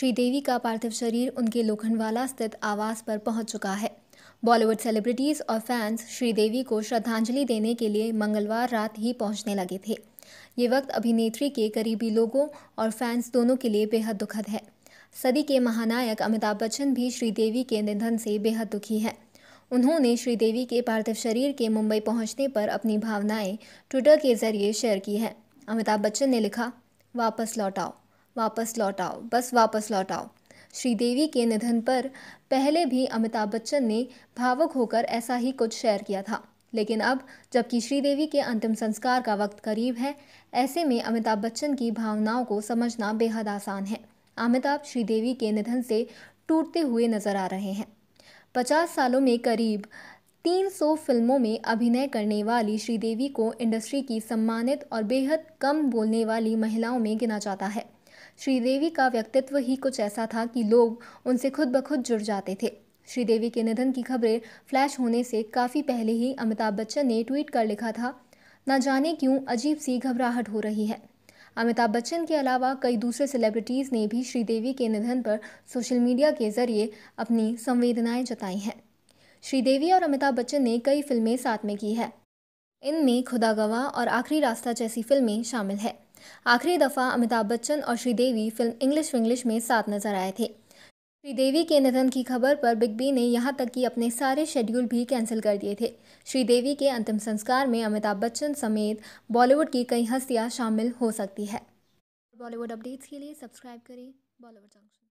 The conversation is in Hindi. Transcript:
श्रीदेवी का पार्थिव शरीर उनके लोखंडवाला स्थित आवास पर पहुंच चुका है बॉलीवुड सेलिब्रिटीज़ और फैंस श्रीदेवी को श्रद्धांजलि देने के लिए मंगलवार रात ही पहुंचने लगे थे ये वक्त अभिनेत्री के करीबी लोगों और फैंस दोनों के लिए बेहद दुखद है सदी के महानायक अमिताभ बच्चन भी श्रीदेवी के निधन से बेहद दुखी हैं उन्होंने श्रीदेवी के पार्थिव शरीर के मुंबई पहुंचने पर अपनी भावनाएं ट्विटर के जरिए शेयर की हैं अमिताभ बच्चन ने लिखा वापस लौटाओ वापस लौट आओ बस वापस लौट आओ श्रीदेवी के निधन पर पहले भी अमिताभ बच्चन ने भावुक होकर ऐसा ही कुछ शेयर किया था लेकिन अब जबकि श्रीदेवी के अंतिम संस्कार का वक्त करीब है ऐसे में अमिताभ बच्चन की भावनाओं को समझना बेहद आसान है अमिताभ श्रीदेवी के निधन से टूटते हुए नजर आ रहे हैं पचास सालों में करीब 300 फिल्मों में अभिनय करने वाली श्रीदेवी को इंडस्ट्री की सम्मानित और बेहद कम बोलने वाली महिलाओं में गिना जाता है श्रीदेवी का व्यक्तित्व ही कुछ ऐसा था कि लोग उनसे खुद ब खुद जुड़ जाते थे श्रीदेवी के निधन की खबरें फ्लैश होने से काफ़ी पहले ही अमिताभ बच्चन ने ट्वीट कर लिखा था ना जाने क्यों अजीब सी घबराहट हो रही है अमिताभ बच्चन के अलावा कई दूसरे सेलिब्रिटीज़ ने भी श्रीदेवी के निधन पर सोशल मीडिया के जरिए अपनी संवेदनाएं जताई हैं श्रीदेवी और अमिताभ बच्चन ने कई फिल्में साथ में की है इनमें खुदा गवाह और आखिरी रास्ता जैसी फिल्में शामिल है आखिरी दफ़ा अमिताभ बच्चन और श्रीदेवी फिल्म इंग्लिश विंग्लिश में साथ नजर आए थे श्रीदेवी के निधन की खबर पर बिग बी ने यहाँ तक कि अपने सारे शेड्यूल भी कैंसिल कर दिए थे श्रीदेवी के अंतिम संस्कार में अमिताभ बच्चन समेत बॉलीवुड की कई हस्तियाँ शामिल हो सकती है बॉलीवुड अपडेट्स के लिए सब्सक्राइब करें बॉलीवुड जंक्शन